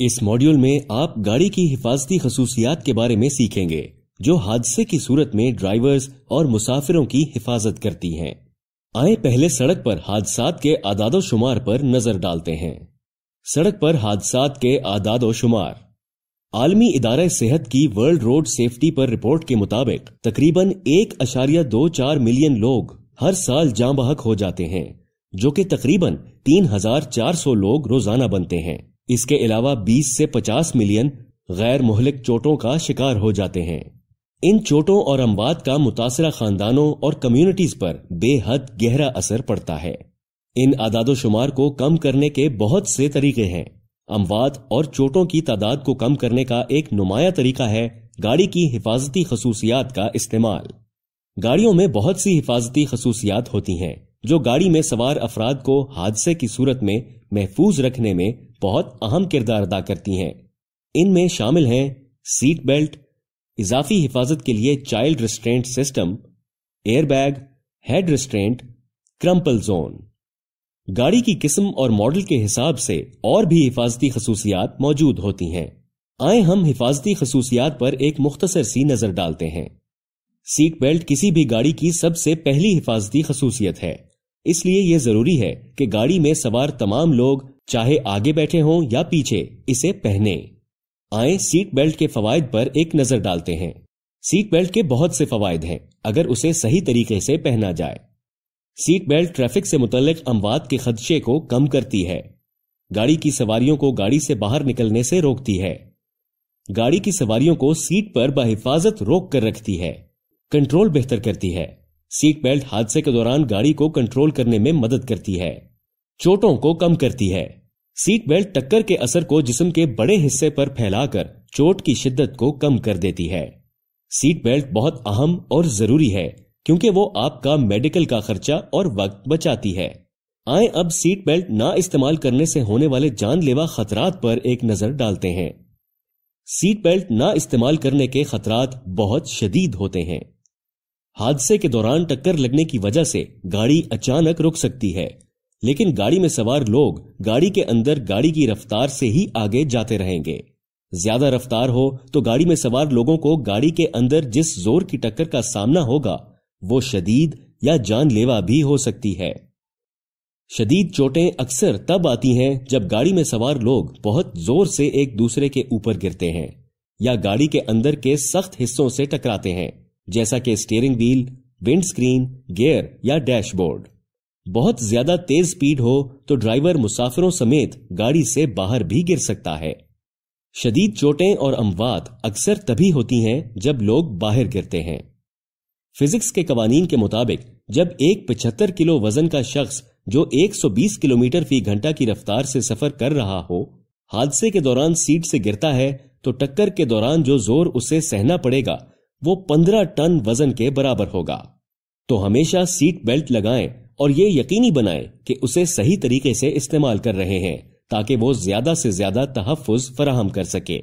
इस मॉड्यूल में आप गाड़ी की हिफाजती खसूसियात के बारे में सीखेंगे जो हादसे की सूरत में ड्राइवर्स और मुसाफिरों की हिफाजत करती हैं आए पहले सड़क पर हादसा के आदादो शुमार पर नजर डालते हैं सड़क पर हादसा के आदादो शुमार आलमी इदारा सेहत की वर्ल्ड रोड सेफ्टी पर रिपोर्ट के मुताबिक तकरीबन एक अशारिया दो चार मिलियन लोग हर साल जाम बहक हो जाते हैं जो कि तकरीबन तीन हजार चार सौ लोग रोजाना बनते हैं इसके अलावा 20 से 50 मिलियन गैर मोहलिक चोटों का शिकार हो जाते हैं इन चोटों और अमवात का मुतासरा खानदानों और कम्युनिटीज पर बेहद गहरा असर पड़ता है इन आदादोशुमार को कम करने के बहुत से तरीके हैं अमवात और चोटों की तादाद को कम करने का एक नुमाया तरीका है गाड़ी की हिफाजती खसूसियात का इस्तेमाल गाड़ियों में बहुत सी हिफाजती खसूसियात होती हैं जो गाड़ी में सवार अफराद को हादसे की सूरत में महफूज रखने में बहुत अहम किरदार अदा करती हैं इनमें शामिल हैं सीट बेल्ट इजाफी हिफाजत के लिए child restraint system airbag head restraint crumple zone गाड़ी की किस्म और मॉडल के हिसाब से और भी हिफाजती खसूसियात मौजूद होती हैं आए हम हिफाजती खसूसियात पर एक मुख्तसर सी नजर डालते हैं सीट बेल्ट किसी भी गाड़ी की सबसे पहली हिफाजती खसूसियत है इसलिए यह जरूरी है कि गाड़ी में सवार तमाम लोग चाहे आगे बैठे हों या पीछे इसे पहने आए सीट बेल्ट के फवायद पर एक नजर डालते हैं सीट बेल्ट के बहुत से फवायद हैं अगर उसे सही तरीके से पहना जाए सीट बेल्ट ट्रैफिक से मुतलक अमवात के खदशे को कम करती है गाड़ी की सवारियों को गाड़ी से बाहर निकलने से रोकती है गाड़ी की सवारियों को सीट पर बहिफाजत रोक कर रखती है कंट्रोल बेहतर करती है सीट बेल्ट हादसे के दौरान गाड़ी को कंट्रोल करने में मदद करती है चोटों को कम करती है सीट बेल्ट टक्कर के असर को जिस्म के बड़े हिस्से पर फैलाकर चोट की शिद्दत को कम कर देती है सीट बेल्ट बहुत अहम और जरूरी है क्योंकि वो आपका मेडिकल का खर्चा और वक्त बचाती है आए अब सीट बेल्ट ना इस्तेमाल करने से होने वाले जानलेवा खतरात पर एक नजर डालते हैं सीट बेल्ट ना इस्तेमाल करने के खतरात बहुत शदीद होते हैं हादसे के दौरान टक्कर लगने की वजह से गाड़ी अचानक रुक सकती है लेकिन गाड़ी में सवार लोग गाड़ी के अंदर गाड़ी की रफ्तार से ही आगे जाते रहेंगे ज्यादा रफ्तार हो तो गाड़ी में सवार लोगों को गाड़ी के अंदर जिस जोर की टक्कर का सामना होगा वो शदीद या जानलेवा भी हो सकती है शदीद चोटें अक्सर तब आती हैं जब गाड़ी में सवार लोग बहुत जोर से एक दूसरे के ऊपर गिरते हैं या गाड़ी के अंदर के सख्त हिस्सों से टकराते हैं जैसा कि स्टीयरिंग व्हील विंडस्क्रीन गियर या डैशबोर्ड बहुत ज्यादा तेज स्पीड हो तो ड्राइवर मुसाफिरों समेत गाड़ी से बाहर भी गिर सकता है शदीद चोटें और अमवात अक्सर तभी होती हैं जब लोग बाहर गिरते हैं फिजिक्स के कवानीन के मुताबिक जब एक पचहत्तर किलो वजन का शख्स जो 120 किलोमीटर फी घंटा की रफ्तार से सफर कर रहा हो हादसे के दौरान सीट से गिरता है तो टक्कर के दौरान जो जोर उसे सहना पड़ेगा वो 15 टन वजन के बराबर होगा तो हमेशा सीट बेल्ट लगाएं और ये यकीनी बनाए कि उसे सही तरीके से इस्तेमाल कर रहे हैं ताकि वो ज्यादा से ज्यादा तहफुज फराहम कर सके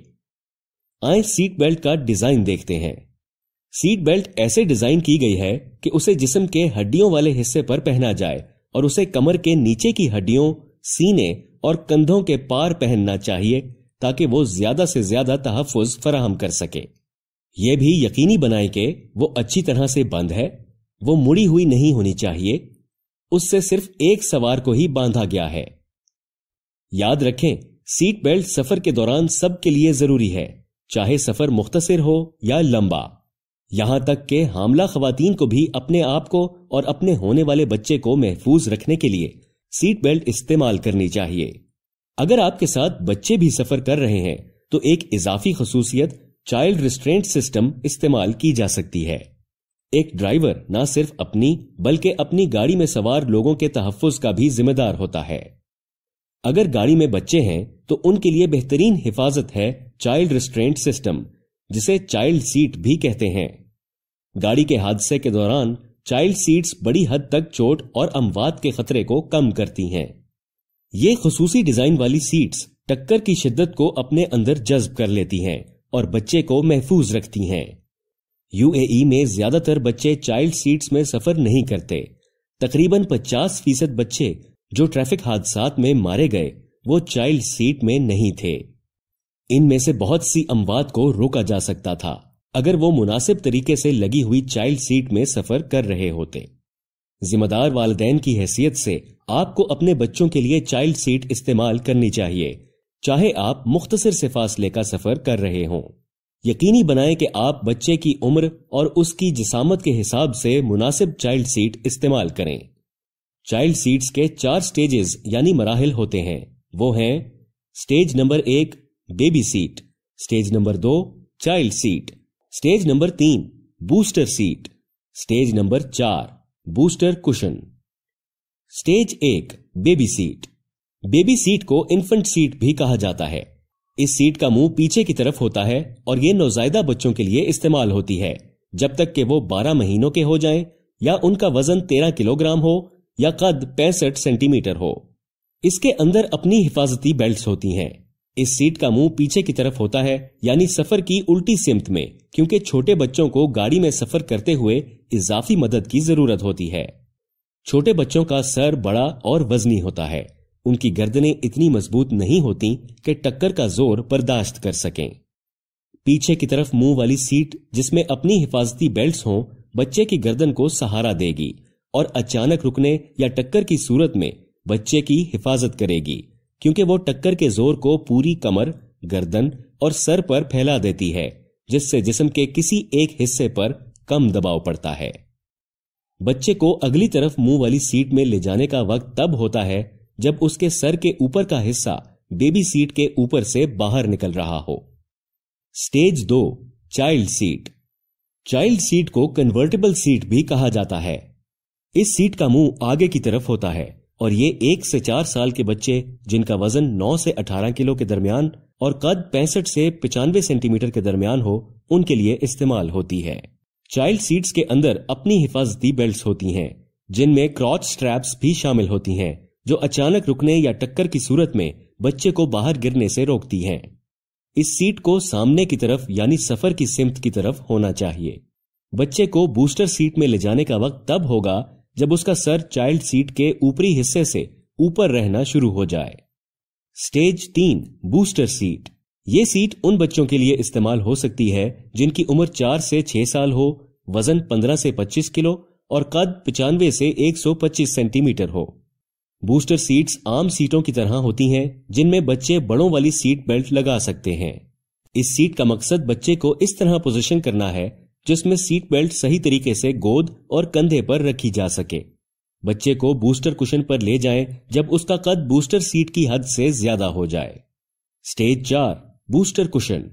आए सीट बेल्ट का डिजाइन देखते हैं सीट बेल्ट ऐसे डिजाइन की गई है कि उसे जिस्म के हड्डियों वाले हिस्से पर पहना जाए और उसे कमर के नीचे की हड्डियों सीने और कंधों के पार पहनना चाहिए ताकि वो ज्यादा से ज्यादा तहफुज फराहम कर सके यह भी यकीनी बनाए कि वो अच्छी तरह से बंद है वो मुड़ी हुई नहीं होनी चाहिए उससे सिर्फ एक सवार को ही बांधा गया है याद रखें सीट बेल्ट सफर के दौरान सबके लिए जरूरी है चाहे सफर मुख्तसर हो या लंबा यहां तक के हमला खवतान को भी अपने आप को और अपने होने वाले बच्चे को महफूज रखने के लिए सीट बेल्ट इस्तेमाल करनी चाहिए अगर आपके साथ बच्चे भी सफर कर रहे हैं तो एक इजाफी खसूसियत चाइल्ड रिस्ट्रेंट सिस्टम इस्तेमाल की जा सकती है एक ड्राइवर न सिर्फ अपनी बल्कि अपनी गाड़ी में सवार लोगों के तहफ़ का भी जिम्मेदार होता है अगर गाड़ी में बच्चे हैं तो उनके लिए बेहतरीन हिफाजत है चाइल्ड रिस्ट्रेंट सिस्टम जिसे चाइल्ड सीट भी कहते हैं गाड़ी के हादसे के दौरान चाइल्ड सीट्स बड़ी हद तक चोट और अमवात के खतरे को कम करती हैं ये खसूसी डिजाइन वाली सीट्स टक्कर की शिद्दत को अपने अंदर जज्ब कर लेती हैं और बच्चे को महफूज रखती हैं यूएई में ज्यादातर बच्चे चाइल्ड सीट्स में सफर नहीं करते तकरीबन 50 फीसद बच्चे जो ट्रैफिक हादसा में मारे गए वो चाइल्ड सीट में नहीं थे इनमें से बहुत सी अमवात को रोका जा सकता था अगर वो मुनासिब तरीके से लगी हुई चाइल्ड सीट में सफर कर रहे होते जिम्मेदार वालदेन की हैसियत से आपको अपने बच्चों के लिए चाइल्ड सीट इस्तेमाल करनी चाहिए चाहे आप मुख्तसर फासले का सफर कर रहे हों यकीनी बनाएं कि आप बच्चे की उम्र और उसकी जिसामत के हिसाब से मुनासिब चाइल्ड सीट इस्तेमाल करें चाइल्ड सीट्स के चार स्टेजेस यानी मराहल होते हैं वो हैं स्टेज नंबर एक बेबी सीट स्टेज नंबर दो चाइल्ड सीट स्टेज नंबर तीन बूस्टर सीट स्टेज नंबर चार बूस्टर कुशन स्टेज एक बेबी सीट बेबी सीट को इन्फेंट सीट भी कहा जाता है इस सीट का मुंह पीछे की तरफ होता है और ये नौजायदा बच्चों के लिए इस्तेमाल होती है जब तक कि वो 12 महीनों के हो जाएं या उनका वजन 13 किलोग्राम हो या कद पैंसठ सेंटीमीटर हो इसके अंदर अपनी हिफाजती बेल्ट होती हैं इस सीट का मुंह पीछे की तरफ होता है यानी सफर की उल्टी सिमत में क्योंकि छोटे बच्चों को गाड़ी में सफर करते हुए इजाफी मदद की जरूरत होती है छोटे बच्चों का सर बड़ा और वजनी होता है उनकी गर्दनें इतनी मजबूत नहीं होती कि टक्कर का जोर बर्दाश्त कर सकें पीछे की तरफ मुंह वाली सीट जिसमें अपनी हिफाजती बेल्ट हों बच्चे की गर्दन को सहारा देगी और अचानक रुकने या टक्कर की सूरत में बच्चे की हिफाजत करेगी क्योंकि वो टक्कर के जोर को पूरी कमर गर्दन और सर पर फैला देती है जिससे जिसम के किसी एक हिस्से पर कम दबाव पड़ता है बच्चे को अगली तरफ मुंह वाली सीट में ले जाने का वक्त तब होता है जब उसके सर के ऊपर का हिस्सा बेबी सीट के ऊपर से बाहर निकल रहा हो स्टेज दो चाइल्ड सीट चाइल्ड सीट को कन्वर्टेबल सीट भी कहा जाता है इस सीट का मुंह आगे की तरफ होता है और ये एक से चार साल के बच्चे जिनका वजन 9 से 18 किलो के दरमियान और कद पैंसठ से पिचानवे सेंटीमीटर के दरमियान हो उनके लिए इस्तेमाल होती है चाइल्ड सीट्स के अंदर अपनी हिफाजती बेल्ट होती हैं जिनमें क्रॉच स्ट्रैप्स भी शामिल होती हैं जो अचानक रुकने या टक्कर की सूरत में बच्चे को बाहर गिरने से रोकती हैं। इस सीट को सामने की तरफ यानी सफर की सिमत की तरफ होना चाहिए बच्चे को बूस्टर सीट में ले जाने का वक्त तब होगा जब उसका सर चाइल्ड सीट के ऊपरी हिस्से से ऊपर रहना शुरू हो जाए स्टेज तीन बूस्टर सीट ये सीट उन बच्चों के लिए इस्तेमाल हो सकती है जिनकी उम्र चार से छह साल हो वजन पंद्रह से पच्चीस किलो और कद पचानवे से एक सौ पच्चीस सेंटीमीटर हो बूस्टर सीट्स आम सीटों की तरह होती हैं जिनमें बच्चे बड़ों वाली सीट बेल्ट लगा सकते हैं इस सीट का मकसद बच्चे को इस तरह पोजीशन करना है जिसमें सीट बेल्ट सही तरीके से गोद और कंधे पर रखी जा सके बच्चे को बूस्टर कुशन पर ले जाएं जब उसका कद बूस्टर सीट की हद से ज्यादा हो जाए स्टेज चार बूस्टर कुशन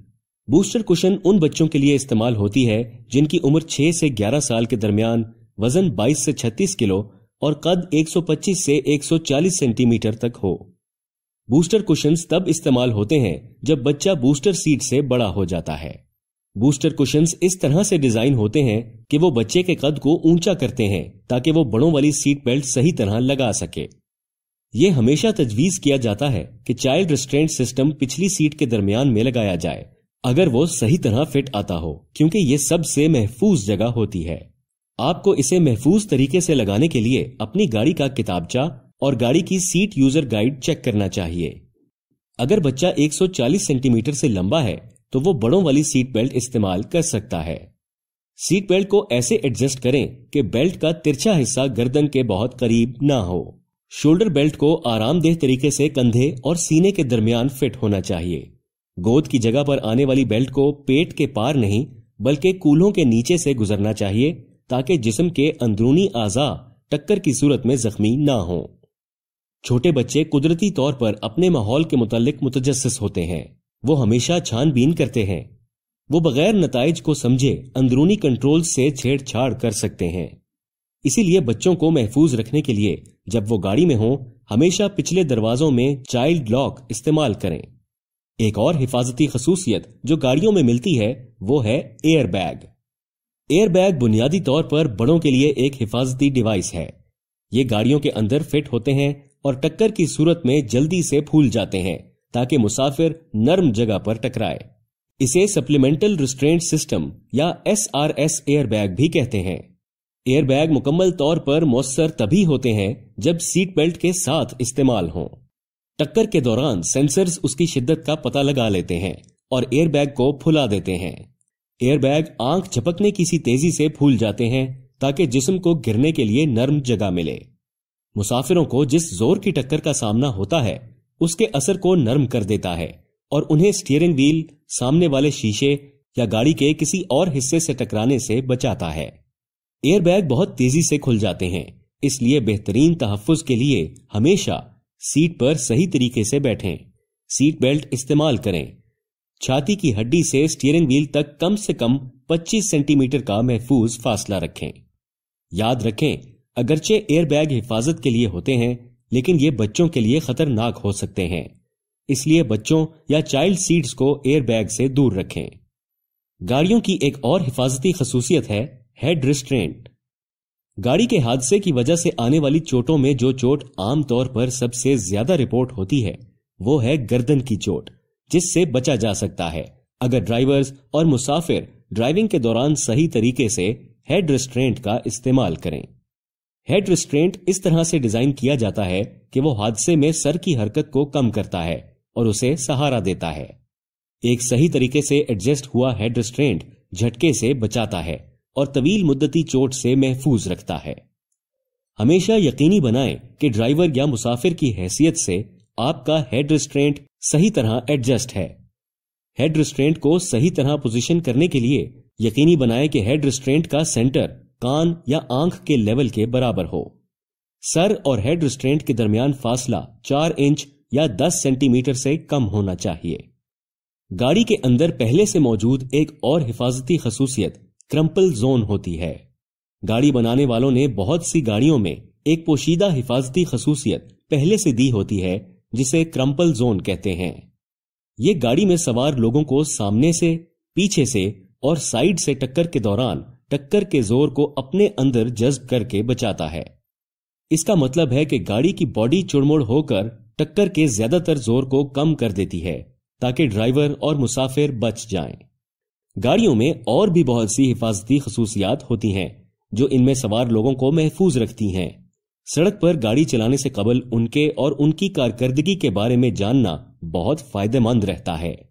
बूस्टर कुशन उन बच्चों के लिए इस्तेमाल होती है जिनकी उम्र छह से ग्यारह साल के दरमियान वजन बाईस से छत्तीस किलो और कद 125 से 140 सेंटीमीटर तक हो बूस्टर कुशन तब इस्तेमाल होते हैं जब बच्चा बूस्टर सीट से बड़ा हो जाता है बूस्टर कुशन इस तरह से डिजाइन होते हैं कि वो बच्चे के कद को ऊंचा करते हैं ताकि वो बड़ों वाली सीट बेल्ट सही तरह लगा सके ये हमेशा तजवीज किया जाता है कि चाइल्ड रिस्ट्रेंट सिस्टम पिछली सीट के दरमियान में लगाया जाए अगर वो सही तरह फिट आता हो क्योंकि ये सबसे महफूज जगह होती है आपको इसे महफूज तरीके से लगाने के लिए अपनी गाड़ी का किताबचा और गाड़ी की सीट यूजर गाइड चेक करना चाहिए अगर बच्चा 140 सेंटीमीटर से लंबा है तो वो बड़ों वाली सीट बेल्ट इस्तेमाल कर सकता है सीट बेल्ट को ऐसे एडजस्ट करें कि बेल्ट का तिरछा हिस्सा गर्दन के बहुत करीब ना हो शोल्डर बेल्ट को आरामदेह तरीके से कंधे और सीने के दरमियान फिट होना चाहिए गोद की जगह पर आने वाली बेल्ट को पेट के पार नहीं बल्कि कूल्हों के नीचे से गुजरना चाहिए ताकि जिसम के अंदरूनी आजा टक्कर की सूरत में जख्मी ना हो छोटे बच्चे कुदरती तौर पर अपने माहौल के मुतालिक मुतजस होते हैं वो हमेशा छानबीन करते हैं वो बगैर नतज को समझे अंदरूनी कंट्रोल से छेड़छाड़ कर सकते हैं इसीलिए बच्चों को महफूज रखने के लिए जब वो गाड़ी में हों हमेशा पिछले दरवाजों में चाइल्ड लॉक इस्तेमाल करें एक और हिफाजती खसूसियत जो गाड़ियों में मिलती है वो है एयर बैग एयरबैग बुनियादी तौर पर बड़ों के लिए एक हिफाजती डिवाइस है ये गाड़ियों के अंदर फिट होते हैं और टक्कर की सूरत में जल्दी से फूल जाते हैं ताकि मुसाफिर नर्म जगह पर टकराए इसे सप्लीमेंटल रिस्ट्रेंट सिस्टम या एस आर एस एयरबैग भी कहते हैं एयरबैग मुकम्मल तौर पर मौसर तभी होते हैं जब सीट बेल्ट के साथ इस्तेमाल हों टक्कर के दौरान सेंसर्स उसकी शिद्दत का पता लगा लेते हैं और एयरबैग को फुला देते हैं एयरबैग आंख झपकने की सी तेजी से फूल जाते हैं ताकि जिस्म को गिरने के लिए नर्म जगह मिले मुसाफिरों को जिस जोर की टक्कर का सामना होता है उसके असर को नर्म कर देता है और उन्हें स्टीयरिंग व्हील सामने वाले शीशे या गाड़ी के किसी और हिस्से से टकराने से बचाता है एयरबैग बहुत तेजी से खुल जाते हैं इसलिए बेहतरीन तहफ़ के लिए हमेशा सीट पर सही तरीके से बैठें सीट बेल्ट इस्तेमाल करें छाती की हड्डी से स्टीयरिंग व्हील तक कम से कम 25 सेंटीमीटर का महफूज फासला रखें याद रखें अगरचे एयरबैग हिफाजत के लिए होते हैं लेकिन ये बच्चों के लिए खतरनाक हो सकते हैं इसलिए बच्चों या चाइल्ड सीट्स को एयरबैग से दूर रखें गाड़ियों की एक और हिफाजती खसूसियत है हेड रिस्ट्रेंट गाड़ी के हादसे की वजह से आने वाली चोटों में जो चोट आमतौर पर सबसे ज्यादा रिपोर्ट होती है वो है गर्दन की चोट जिससे बचा जा सकता है अगर ड्राइवर्स और मुसाफिर ड्राइविंग के दौरान सही तरीके से हेड रिस्ट्रेंट का इस्तेमाल करें हेड रिस्ट्रेंट इस तरह से डिजाइन किया जाता है कि वो हादसे में सर की हरकत को कम करता है और उसे सहारा देता है एक सही तरीके से एडजस्ट हुआ हेड रिस्ट्रेंट झटके से बचाता है और तवील मुद्दती चोट से महफूज रखता है हमेशा यकीनी बनाएं कि ड्राइवर या मुसाफिर की हैसियत से आपका हेड रिस्ट्रेंट सही तरह एडजस्ट है हेड रिस्ट्रेंट को सही तरह पोजीशन करने के लिए यकीनी बनाएं कि हेड रिस्ट्रेंट का सेंटर कान या आंख के लेवल के बराबर हो सर और हेड रिस्ट्रेंट के दरमियान फासला चार इंच या दस सेंटीमीटर से कम होना चाहिए गाड़ी के अंदर पहले से मौजूद एक और हिफाजती खसूसियत क्रम्पल जोन होती है गाड़ी बनाने वालों ने बहुत सी गाड़ियों में एक पोशीदा हिफाजती खसूसियत पहले से दी होती है जिसे क्रम्पल जोन कहते हैं ये गाड़ी में सवार लोगों को सामने से पीछे से और साइड से टक्कर के दौरान टक्कर के जोर को अपने अंदर जज्ब करके बचाता है इसका मतलब है कि गाड़ी की बॉडी चुड़मुड़ होकर टक्कर के ज्यादातर जोर को कम कर देती है ताकि ड्राइवर और मुसाफिर बच जाएं। गाड़ियों में और भी बहुत सी हिफाजती खसूसियात होती हैं जो इनमें सवार लोगों को महफूज रखती हैं सड़क पर गाड़ी चलाने से कबल उनके और उनकी कारकर्दगी के बारे में जानना बहुत फायदेमंद रहता है